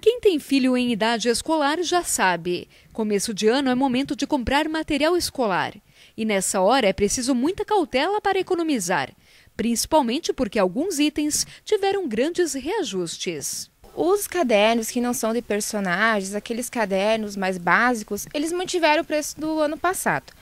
Quem tem filho em idade escolar já sabe. Começo de ano é momento de comprar material escolar. E nessa hora é preciso muita cautela para economizar, principalmente porque alguns itens tiveram grandes reajustes. Os cadernos que não são de personagens, aqueles cadernos mais básicos, eles mantiveram o preço do ano passado.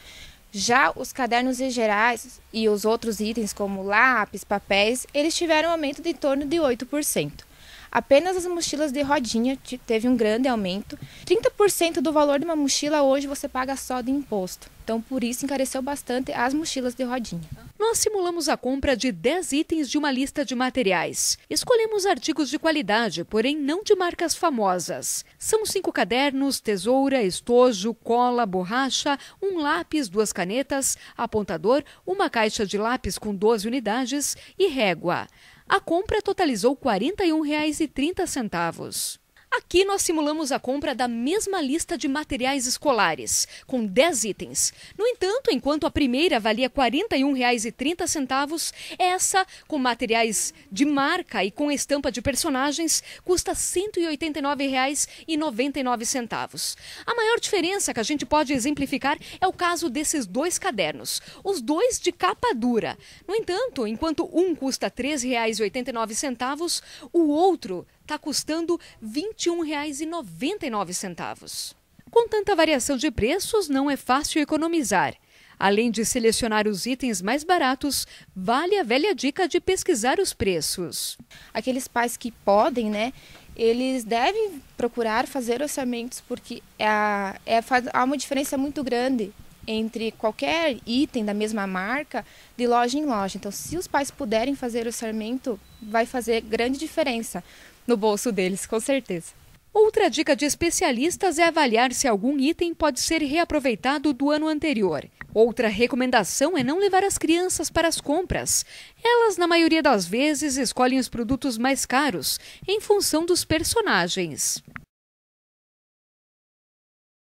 Já os cadernos em gerais e os outros itens, como lápis, papéis, eles tiveram um aumento de torno de 8%. Apenas as mochilas de rodinha teve um grande aumento. 30% do valor de uma mochila hoje você paga só de imposto. Então, por isso, encareceu bastante as mochilas de rodinha. Nós simulamos a compra de 10 itens de uma lista de materiais. Escolhemos artigos de qualidade, porém não de marcas famosas. São cinco cadernos, tesoura, estojo, cola, borracha, um lápis, duas canetas, apontador, uma caixa de lápis com 12 unidades e régua. A compra totalizou R$ 41,30. Aqui nós simulamos a compra da mesma lista de materiais escolares, com 10 itens. No entanto, enquanto a primeira valia R$ 41,30, essa, com materiais de marca e com estampa de personagens, custa R$ 189,99. A maior diferença que a gente pode exemplificar é o caso desses dois cadernos, os dois de capa dura. No entanto, enquanto um custa R$ 13,89, o outro está custando R$ 21,99. Com tanta variação de preços, não é fácil economizar. Além de selecionar os itens mais baratos, vale a velha dica de pesquisar os preços. Aqueles pais que podem, né? Eles devem procurar fazer orçamentos porque há, é, é há uma diferença muito grande entre qualquer item da mesma marca de loja em loja. Então, se os pais puderem fazer orçamento, vai fazer grande diferença no bolso deles, com certeza. Outra dica de especialistas é avaliar se algum item pode ser reaproveitado do ano anterior. Outra recomendação é não levar as crianças para as compras. Elas, na maioria das vezes, escolhem os produtos mais caros em função dos personagens.